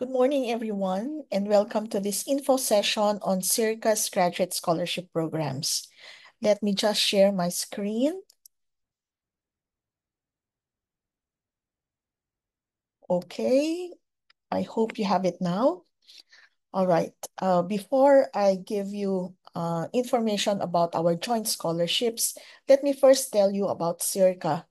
Good morning, everyone, and welcome to this info session on Circa's graduate scholarship programs. Let me just share my screen. Okay, I hope you have it now. All right, uh, before I give you uh, information about our joint scholarships, let me first tell you about Circa.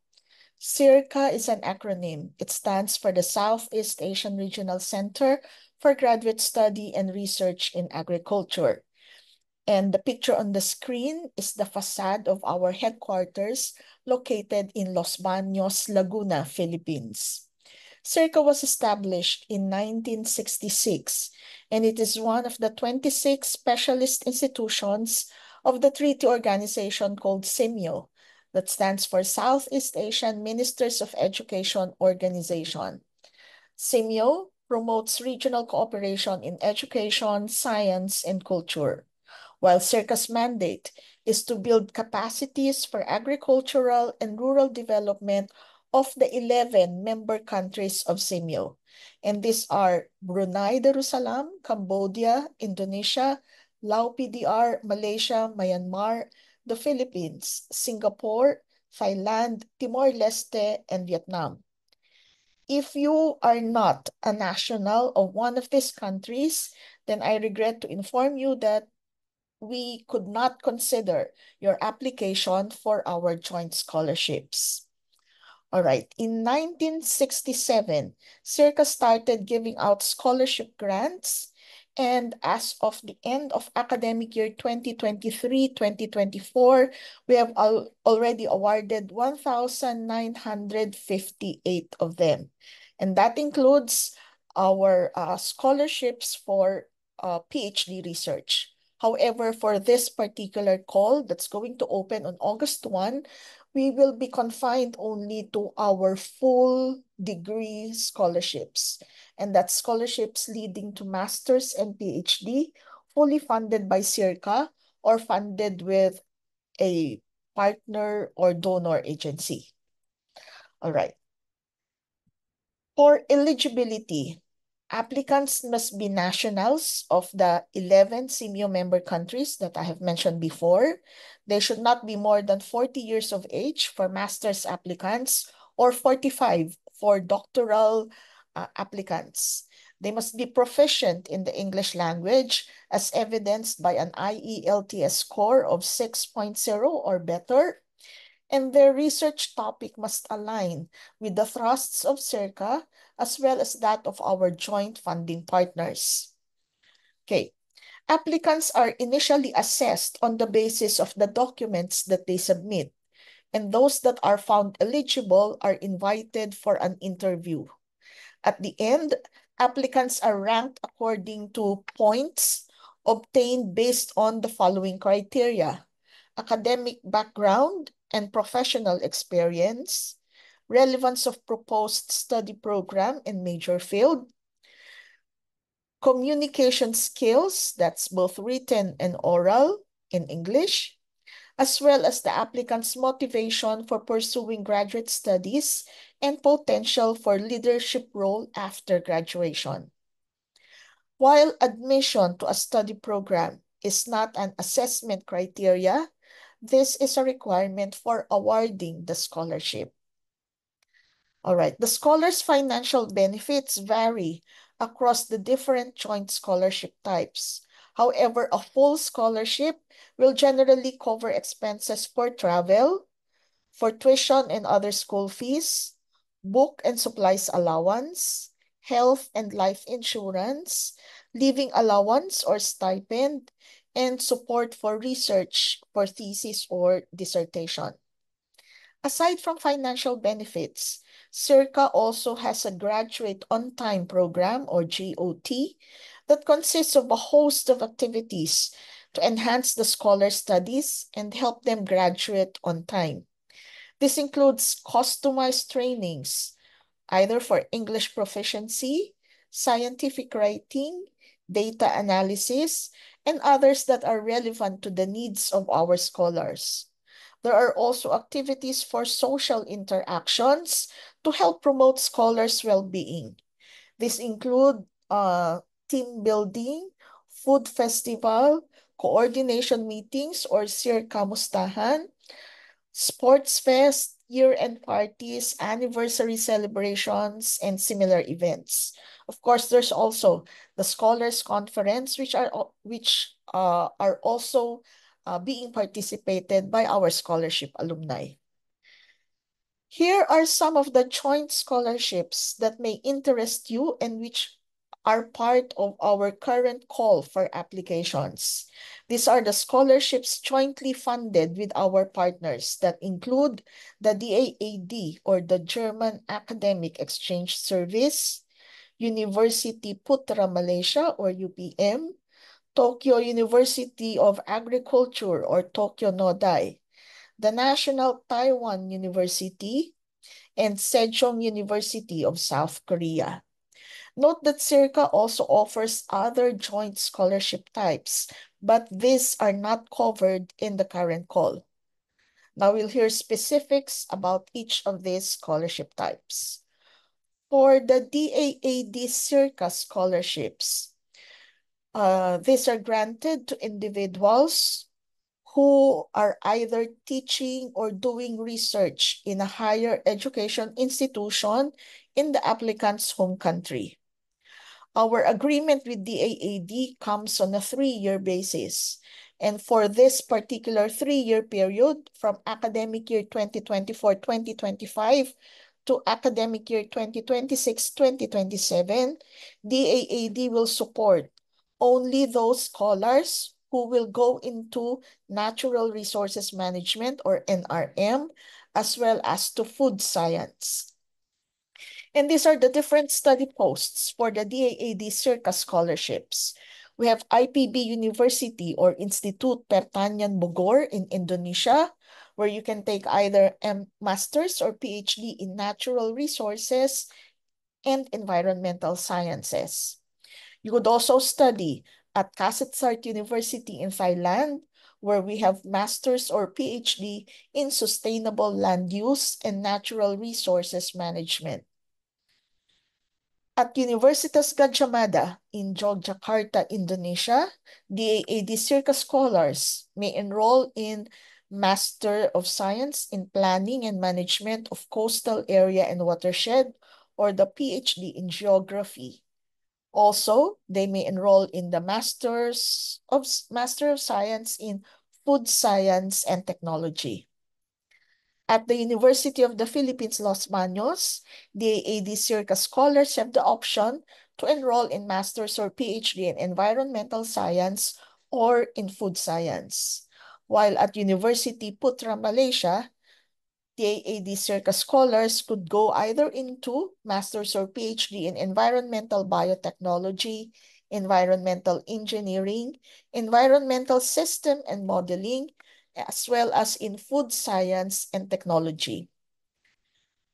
SIRCA is an acronym. It stands for the Southeast Asian Regional Center for Graduate Study and Research in Agriculture. And the picture on the screen is the facade of our headquarters located in Los Baños, Laguna, Philippines. SIRCA was established in 1966, and it is one of the 26 specialist institutions of the treaty organization called SIMIO, that stands for Southeast Asian Ministers of Education Organization. SIMEO promotes regional cooperation in education, science, and culture, while Circus mandate is to build capacities for agricultural and rural development of the 11 member countries of SIMEO. And these are Brunei Darussalam, Cambodia, Indonesia, Lao PDR, Malaysia, Myanmar, the Philippines, Singapore, Thailand, Timor-Leste, and Vietnam. If you are not a national of one of these countries, then I regret to inform you that we could not consider your application for our joint scholarships. All right, in 1967, Circa started giving out scholarship grants and as of the end of academic year 2023-2024, we have al already awarded 1,958 of them. And that includes our uh, scholarships for uh, PhD research. However, for this particular call that's going to open on August 1, we will be confined only to our full degree scholarships, and that scholarships leading to master's and PhD fully funded by CIRCA or funded with a partner or donor agency. All right. For eligibility, applicants must be nationals of the 11 CMEO member countries that I have mentioned before. They should not be more than 40 years of age for master's applicants or 45 for doctoral uh, applicants. They must be proficient in the English language as evidenced by an IELTS score of 6.0 or better, and their research topic must align with the thrusts of Circa as well as that of our joint funding partners. Okay, applicants are initially assessed on the basis of the documents that they submit and those that are found eligible are invited for an interview. At the end, applicants are ranked according to points obtained based on the following criteria. Academic background and professional experience, relevance of proposed study program and major field, communication skills, that's both written and oral in English, as well as the applicant's motivation for pursuing graduate studies and potential for leadership role after graduation. While admission to a study program is not an assessment criteria, this is a requirement for awarding the scholarship. All right, the scholar's financial benefits vary across the different joint scholarship types. However, a full scholarship will generally cover expenses for travel, for tuition and other school fees, book and supplies allowance, health and life insurance, living allowance or stipend, and support for research for thesis or dissertation. Aside from financial benefits, Circa also has a Graduate On Time Program or GOT, that consists of a host of activities to enhance the scholar's studies and help them graduate on time. This includes customized trainings, either for English proficiency, scientific writing, data analysis, and others that are relevant to the needs of our scholars. There are also activities for social interactions to help promote scholars' well-being. This include uh, team building, food festival, coordination meetings or SIR Kamustahan, sports fest, year-end parties, anniversary celebrations, and similar events. Of course, there's also the Scholars Conference, which are, which, uh, are also uh, being participated by our scholarship alumni. Here are some of the joint scholarships that may interest you and which are part of our current call for applications. These are the scholarships jointly funded with our partners that include the DAAD or the German Academic Exchange Service, University Putra Malaysia or UPM, Tokyo University of Agriculture or Tokyo Nodai, the National Taiwan University, and Sejong University of South Korea. Note that Circa also offers other joint scholarship types, but these are not covered in the current call. Now we'll hear specifics about each of these scholarship types. For the DAAD Circa scholarships, uh, these are granted to individuals who are either teaching or doing research in a higher education institution in the applicant's home country. Our agreement with the AAD comes on a three-year basis. And for this particular three-year period, from academic year 2024-2025 to academic year 2026-2027, the AAD will support only those scholars who will go into natural resources management or NRM, as well as to food science. And these are the different study posts for the DAAD Circa scholarships. We have IPB University or Institute Pertanian Bogor in Indonesia, where you can take either M Masters or PhD in Natural Resources and Environmental Sciences. You could also study at Kasetsart University in Thailand, where we have master's or PhD in sustainable land use and natural resources management at Universitas Gadjah Mada in Yogyakarta, Indonesia, DAAD Circa scholars may enroll in Master of Science in Planning and Management of Coastal Area and Watershed or the PhD in Geography. Also, they may enroll in the Masters of, Master of Science in Food Science and Technology. At the University of the Philippines, Los Baños, the AAD Circa scholars have the option to enroll in master's or PhD in environmental science or in food science. While at University Putra, Malaysia, the AAD Circa scholars could go either into master's or PhD in environmental biotechnology, environmental engineering, environmental system and modeling, as well as in food science and technology.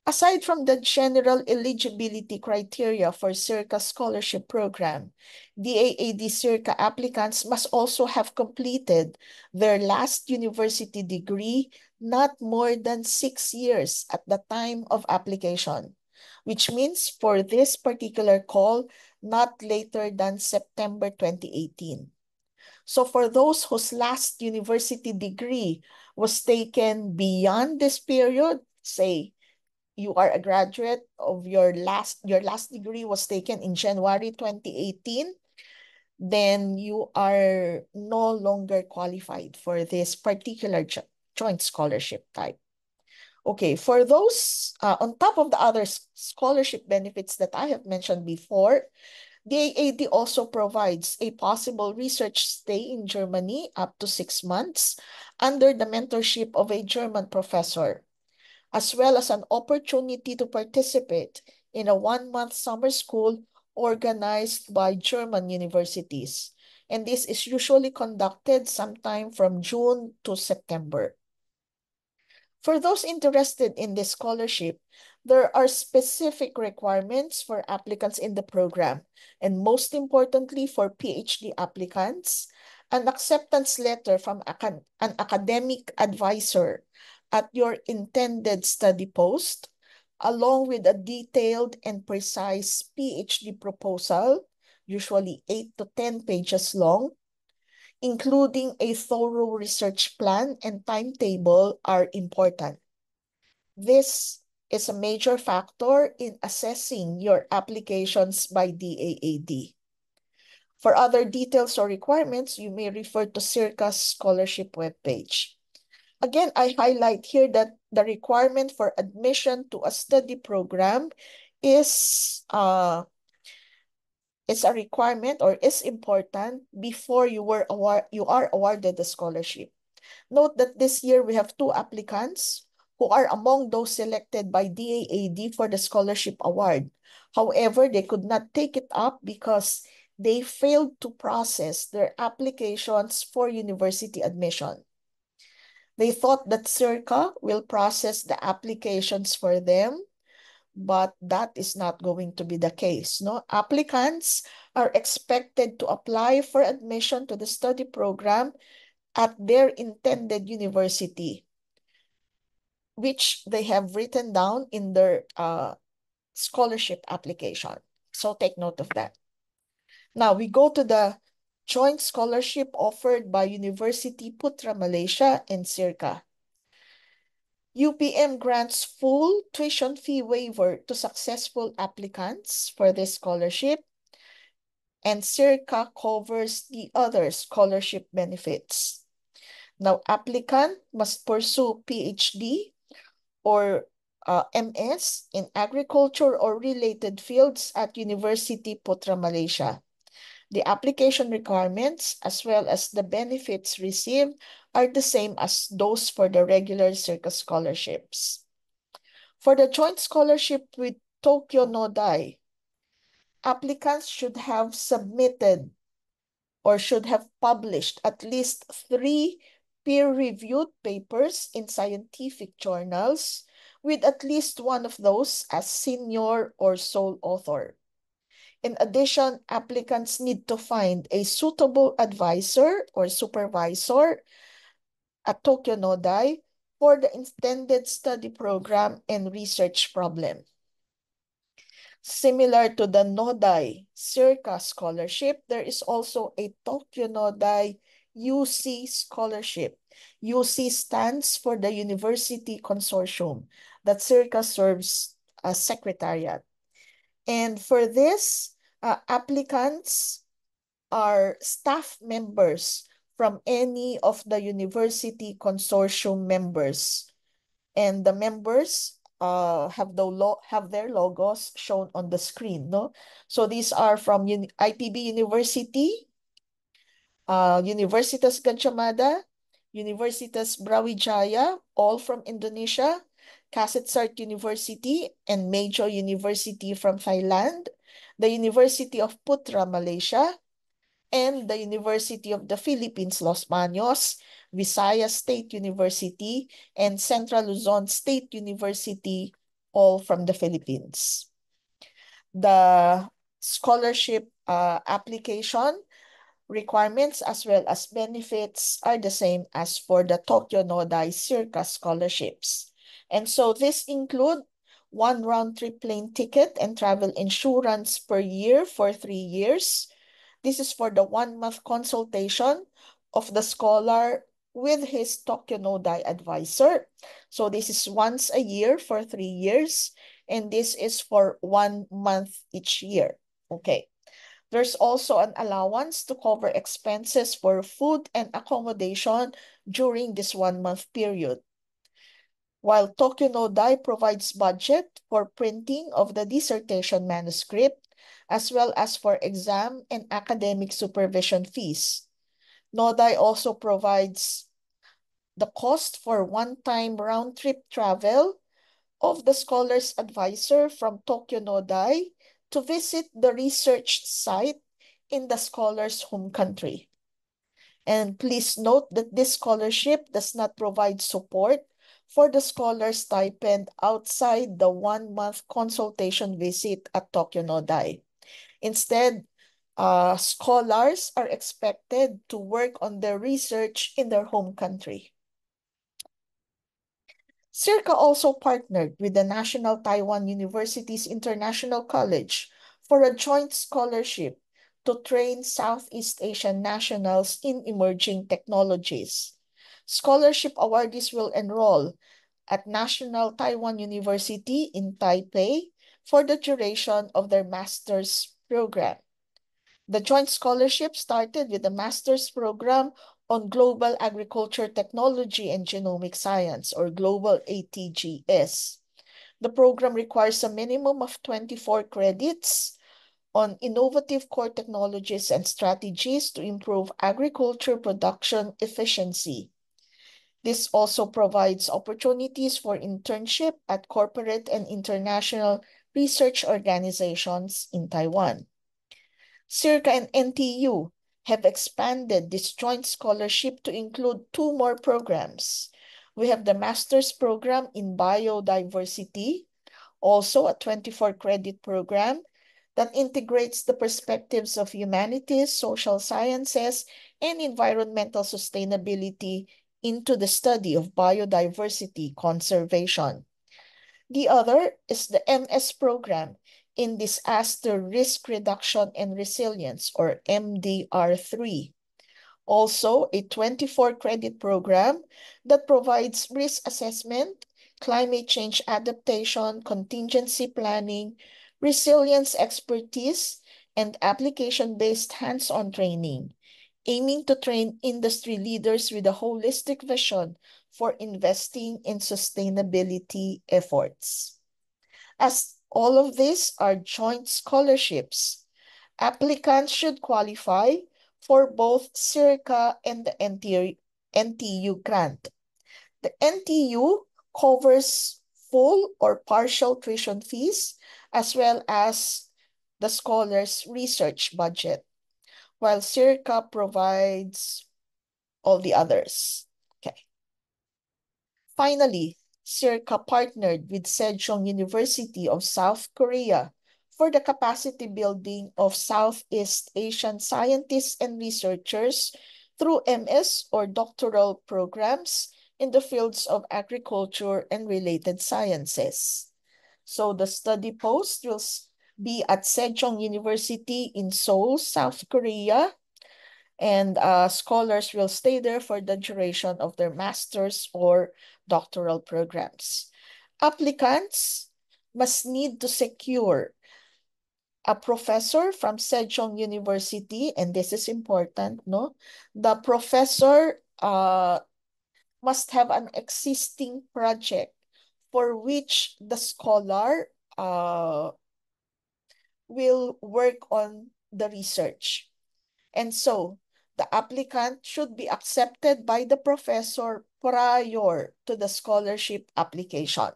Aside from the general eligibility criteria for CIRCA scholarship program, DAAD CIRCA applicants must also have completed their last university degree not more than six years at the time of application, which means for this particular call, not later than September 2018. So for those whose last university degree was taken beyond this period, say you are a graduate of your last your last degree was taken in January 2018, then you are no longer qualified for this particular joint scholarship type. Okay, for those, uh, on top of the other scholarship benefits that I have mentioned before, the AAD also provides a possible research stay in Germany up to six months under the mentorship of a German professor, as well as an opportunity to participate in a one-month summer school organized by German universities. And this is usually conducted sometime from June to September. For those interested in this scholarship, there are specific requirements for applicants in the program, and most importantly for PhD applicants, an acceptance letter from an academic advisor at your intended study post, along with a detailed and precise PhD proposal, usually 8 to 10 pages long, including a thorough research plan and timetable are important. This is a major factor in assessing your applications by DAAD. For other details or requirements, you may refer to CIRCA's scholarship webpage. Again, I highlight here that the requirement for admission to a study program is uh, is a requirement or is important before you were award you are awarded the scholarship. Note that this year we have two applicants who are among those selected by DAAD for the scholarship award. However, they could not take it up because they failed to process their applications for university admission. They thought that Circa will process the applications for them, but that is not going to be the case. No Applicants are expected to apply for admission to the study program at their intended university which they have written down in their uh, scholarship application. So take note of that. Now we go to the joint scholarship offered by University Putra Malaysia and Circa. UPM grants full tuition fee waiver to successful applicants for this scholarship and Circa covers the other scholarship benefits. Now, applicant must pursue PhD or uh, MS in agriculture or related fields at University Putra Malaysia. The application requirements as well as the benefits received are the same as those for the regular circus scholarships. For the joint scholarship with Tokyo Nodai, applicants should have submitted or should have published at least three peer-reviewed papers in scientific journals with at least one of those as senior or sole author. In addition, applicants need to find a suitable advisor or supervisor at Tokyo Nodai for the intended study program and research problem. Similar to the Nodai Circa scholarship, there is also a Tokyo Nodai UC Scholarship. UC stands for the University Consortium that Circa serves as secretariat. And for this, uh, applicants are staff members from any of the university consortium members. And the members uh, have, the have their logos shown on the screen. No? So these are from IPB University, uh, Universitas Ganchamada, Universitas Brawijaya, all from Indonesia, Kasetsart University and Major University from Thailand, the University of Putra, Malaysia, and the University of the Philippines, Los Baños, Visayas State University, and Central Luzon State University, all from the Philippines. The scholarship uh, application Requirements as well as benefits are the same as for the Tokyo Nodai Circa scholarships. And so this include one round-trip plane ticket and travel insurance per year for three years. This is for the one-month consultation of the scholar with his Tokyo Nodai advisor. So this is once a year for three years, and this is for one month each year. Okay. There's also an allowance to cover expenses for food and accommodation during this one-month period. While Tokyo no Dai provides budget for printing of the dissertation manuscript, as well as for exam and academic supervision fees. Nodai also provides the cost for one-time round-trip travel of the scholar's advisor from Tokyo Nodai to visit the research site in the scholar's home country. And please note that this scholarship does not provide support for the scholar's stipend outside the one-month consultation visit at Tokyo Nodai. Instead, uh, scholars are expected to work on their research in their home country. Circa also partnered with the National Taiwan University's International College for a joint scholarship to train Southeast Asian nationals in emerging technologies. Scholarship awardees will enroll at National Taiwan University in Taipei for the duration of their master's program. The joint scholarship started with the master's program on Global Agriculture Technology and Genomic Science, or Global ATGS. The program requires a minimum of 24 credits on innovative core technologies and strategies to improve agriculture production efficiency. This also provides opportunities for internship at corporate and international research organizations in Taiwan. CIRCA and NTU have expanded this joint scholarship to include two more programs. We have the master's program in biodiversity, also a 24 credit program that integrates the perspectives of humanities, social sciences, and environmental sustainability into the study of biodiversity conservation. The other is the MS program in disaster risk reduction and resilience, or MDR3. Also, a 24 credit program that provides risk assessment, climate change adaptation, contingency planning, resilience expertise, and application-based hands-on training, aiming to train industry leaders with a holistic vision for investing in sustainability efforts. As all of these are joint scholarships. Applicants should qualify for both CIRCA and the NTU, grant. The NTU covers full or partial tuition fees as well as the scholar's research budget, while CIRCA provides all the others. Okay. Finally, Circa partnered with Sejong University of South Korea for the capacity building of Southeast Asian scientists and researchers through MS or doctoral programs in the fields of agriculture and related sciences. So the study post will be at Sejong University in Seoul, South Korea and uh, scholars will stay there for the duration of their master's or doctoral programs. Applicants must need to secure a professor from Sejong University, and this is important, no? The professor uh, must have an existing project for which the scholar uh, will work on the research. And so the applicant should be accepted by the professor prior to the scholarship application.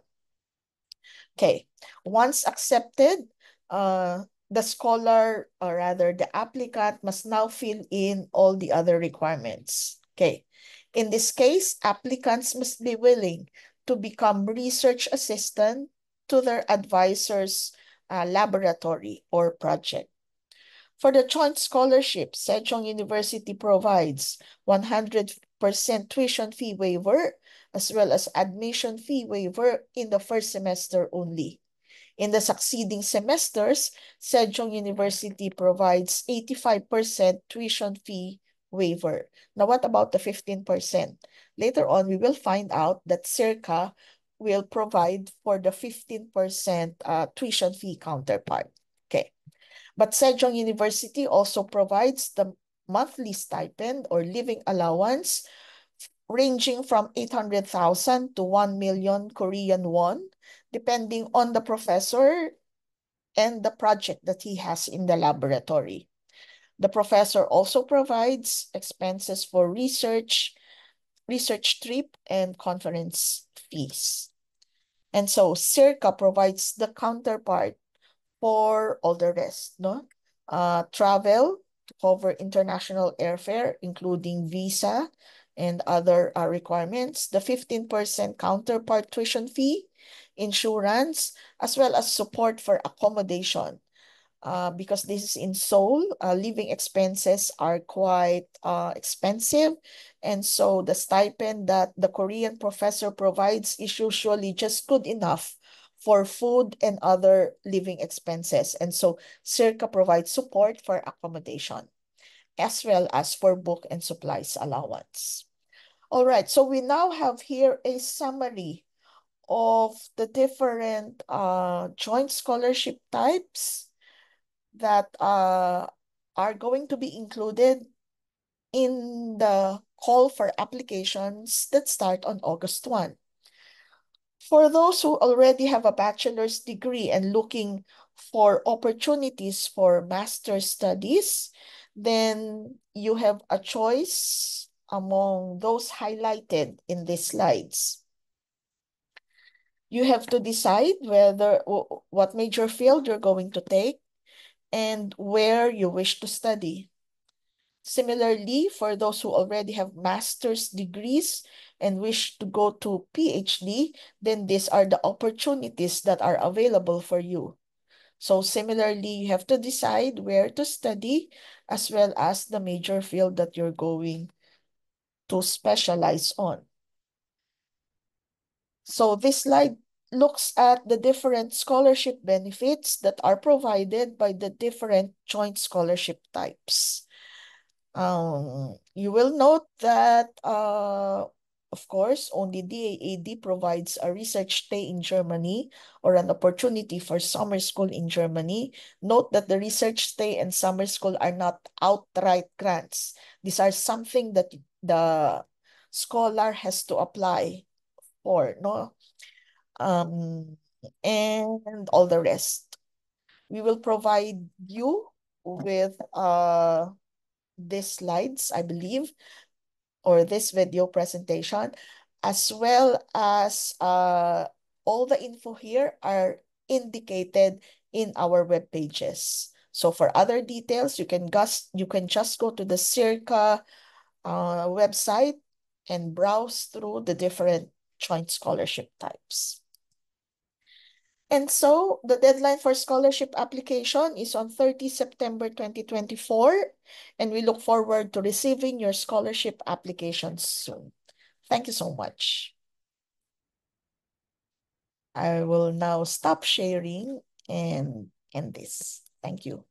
Okay, once accepted, uh, the scholar or rather the applicant must now fill in all the other requirements. Okay, in this case, applicants must be willing to become research assistant to their advisor's uh, laboratory or project. For the joint scholarship, Sejong University provides 100% tuition fee waiver as well as admission fee waiver in the first semester only. In the succeeding semesters, Sejong University provides 85% tuition fee waiver. Now, what about the 15%? Later on, we will find out that Circa will provide for the 15% uh, tuition fee counterpart. But Sejong University also provides the monthly stipend or living allowance ranging from 800,000 to 1 million Korean won, depending on the professor and the project that he has in the laboratory. The professor also provides expenses for research, research trip, and conference fees. And so CIRCA provides the counterpart for all the rest, no? Uh, travel to cover international airfare, including visa and other uh, requirements, the 15% counterpart tuition fee, insurance, as well as support for accommodation. Uh, because this is in Seoul, uh, living expenses are quite uh, expensive. And so the stipend that the Korean professor provides is usually just good enough for food and other living expenses. And so Circa provides support for accommodation as well as for book and supplies allowance. All right, so we now have here a summary of the different uh, joint scholarship types that uh, are going to be included in the call for applications that start on August 1. For those who already have a bachelor's degree and looking for opportunities for master's studies, then you have a choice among those highlighted in these slides. You have to decide whether what major field you're going to take and where you wish to study. Similarly, for those who already have master's degrees, and wish to go to PhD, then these are the opportunities that are available for you. So similarly, you have to decide where to study as well as the major field that you're going to specialize on. So this slide looks at the different scholarship benefits that are provided by the different joint scholarship types. Um, you will note that uh, of course, only DAAD provides a research stay in Germany or an opportunity for summer school in Germany. Note that the research stay and summer school are not outright grants. These are something that the scholar has to apply for, no? Um, and all the rest. We will provide you with uh, these slides, I believe or this video presentation, as well as uh, all the info here are indicated in our web pages. So for other details, you can just, you can just go to the Circa uh, website and browse through the different joint scholarship types. And so the deadline for scholarship application is on 30 September 2024, and we look forward to receiving your scholarship applications soon. Thank you so much. I will now stop sharing and end this. Thank you.